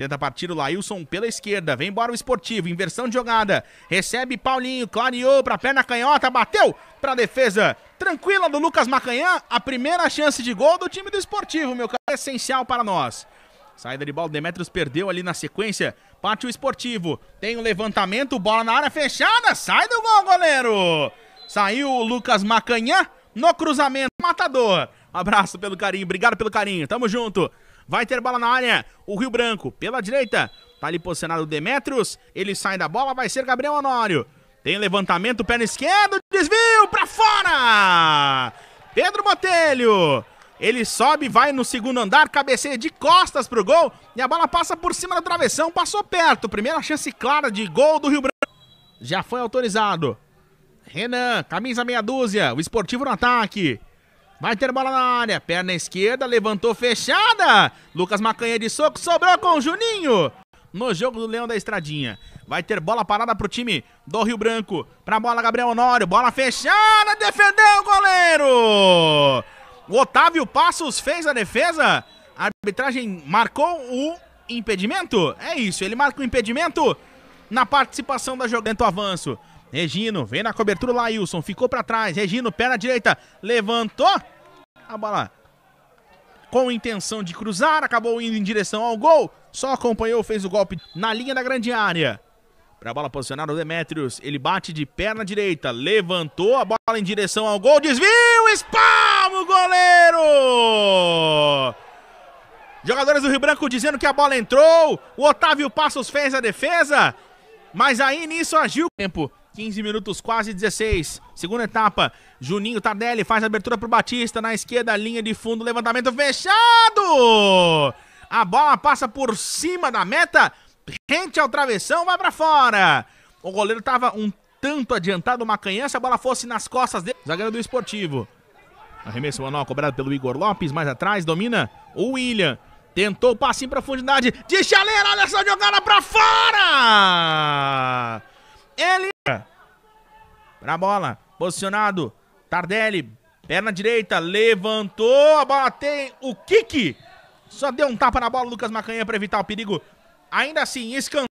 Tenta partir o Lailson pela esquerda. Vem embora o esportivo. Inversão de jogada. Recebe Paulinho. Clareou para perna canhota. Bateu para defesa. Tranquila do Lucas Macanhã. A primeira chance de gol do time do esportivo, meu cara. É essencial para nós. Saída de bola, Demetrios perdeu ali na sequência. Parte o esportivo. Tem o um levantamento, bola na área fechada. Sai do gol, goleiro! Saiu o Lucas Macanhã no cruzamento. Matador. Abraço pelo carinho, obrigado pelo carinho. Tamo junto. Vai ter bola na área. O Rio Branco pela direita. Tá ali posicionado o Demetrios. Ele sai da bola, vai ser Gabriel Honório. Tem levantamento, perna esquerda, desvio para fora! Pedro Botelho. Ele sobe, vai no segundo andar, cabeceia de costas pro gol e a bola passa por cima da travessão, passou perto. Primeira chance clara de gol do Rio Branco. Já foi autorizado. Renan, camisa meia dúzia, o esportivo no ataque. Vai ter bola na área. Perna esquerda, levantou fechada. Lucas Macanha de soco, sobrou com o Juninho. No jogo do Leão da Estradinha. Vai ter bola parada pro time do Rio Branco. Pra bola, Gabriel Honório. Bola fechada, defendeu o goleiro. O Otávio Passos fez a defesa. A arbitragem marcou o impedimento. É isso, ele marca o impedimento na participação da do avanço. Regino, vem na cobertura o Lailson, ficou para trás. Regino, pé na direita, levantou. A bola com intenção de cruzar, acabou indo em direção ao gol. Só acompanhou, fez o golpe na linha da grande área. Para a bola posicionada, o Demetrios, ele bate de perna direita, levantou a bola em direção ao gol, desvio, espalma o goleiro! Jogadores do Rio Branco dizendo que a bola entrou, o Otávio Passos fez a defesa, mas aí nisso agiu o tempo 15 minutos, quase 16. Segunda etapa, Juninho Tardelli faz a abertura pro Batista. Na esquerda, linha de fundo, levantamento fechado! A bola passa por cima da meta, rente ao travessão, vai para fora. O goleiro tava um tanto adiantado, uma canhã, se a bola fosse nas costas dele. Zagueiro do esportivo. Arremesso manual cobrado pelo Igor Lopes, mais atrás, domina o William. Tentou o passe em profundidade, de chaleira, olha essa jogada para fora! Pra bola. Posicionado. Tardelli. Perna direita. Levantou. A bola tem o kick. Só deu um tapa na bola. Lucas Macanha para evitar o perigo. Ainda assim, escanteio.